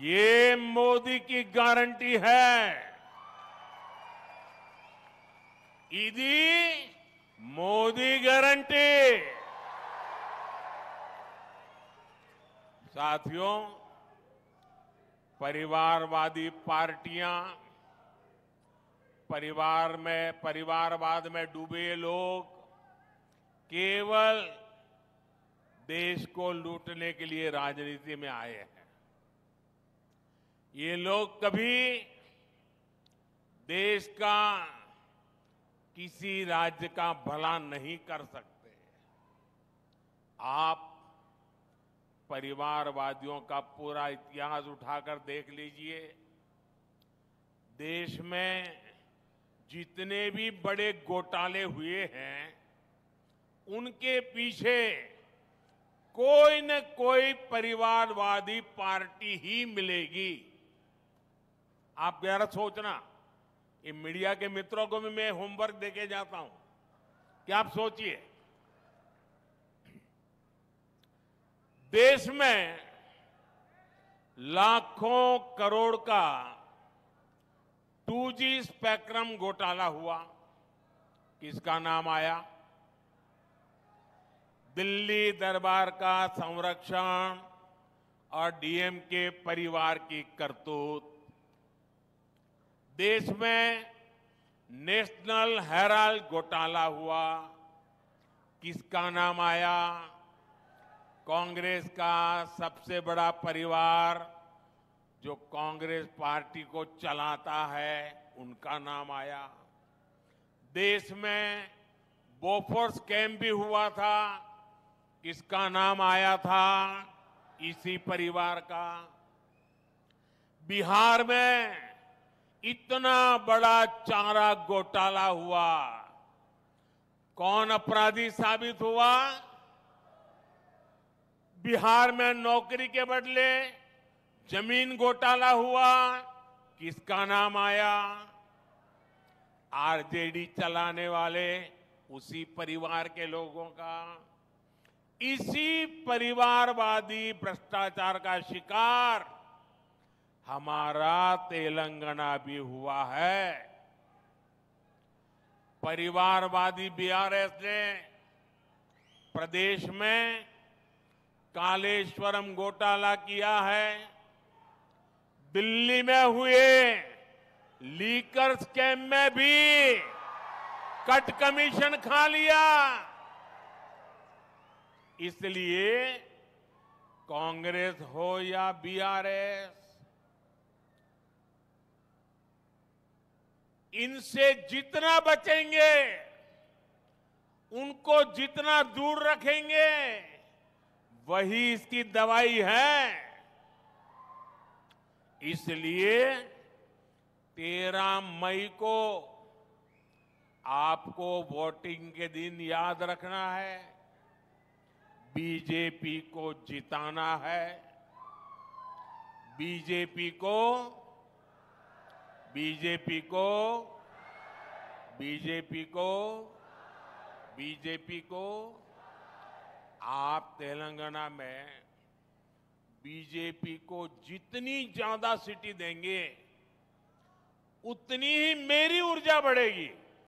ये मोदी की गारंटी है इदी मोदी गारंटी साथियों परिवारवादी पार्टियां परिवार में परिवारवाद में डूबे लोग केवल देश को लूटने के लिए राजनीति में आए हैं ये लोग कभी देश का किसी राज्य का भला नहीं कर सकते आप परिवारवादियों का पूरा इतिहास उठाकर देख लीजिए देश में जितने भी बड़े घोटाले हुए हैं उनके पीछे कोई न कोई परिवारवादी पार्टी ही मिलेगी आप जरा सोचना ये मीडिया के मित्रों को भी मैं होमवर्क देके जाता हूं क्या आप सोचिए देश में लाखों करोड़ का 2G स्पेक्ट्रम घोटाला हुआ किसका नाम आया दिल्ली दरबार का संरक्षण और डीएम के परिवार की करतूत देश में नेशनल हेराल्ड घोटाला हुआ किसका नाम आया कांग्रेस का सबसे बड़ा परिवार जो कांग्रेस पार्टी को चलाता है उनका नाम आया देश में बोफोर्स कैंप भी हुआ था किसका नाम आया था इसी परिवार का बिहार में इतना बड़ा चारा घोटाला हुआ कौन अपराधी साबित हुआ बिहार में नौकरी के बदले जमीन घोटाला हुआ किसका नाम आया आरजेडी चलाने वाले उसी परिवार के लोगों का इसी परिवारवादी भ्रष्टाचार का शिकार हमारा तेलंगाना भी हुआ है परिवारवादी बीआरएस ने प्रदेश में कालेश्वरम घोटाला किया है दिल्ली में हुए लीकर स्कैम में भी कट कमीशन खा लिया इसलिए कांग्रेस हो या बीआरएस इनसे जितना बचेंगे उनको जितना दूर रखेंगे वही इसकी दवाई है इसलिए तेरह मई को आपको वोटिंग के दिन याद रखना है बीजेपी को जिताना है बीजेपी को बीजेपी को बीजेपी को बीजेपी को आप तेलंगाना में बीजेपी को जितनी ज्यादा सिटी देंगे उतनी ही मेरी ऊर्जा बढ़ेगी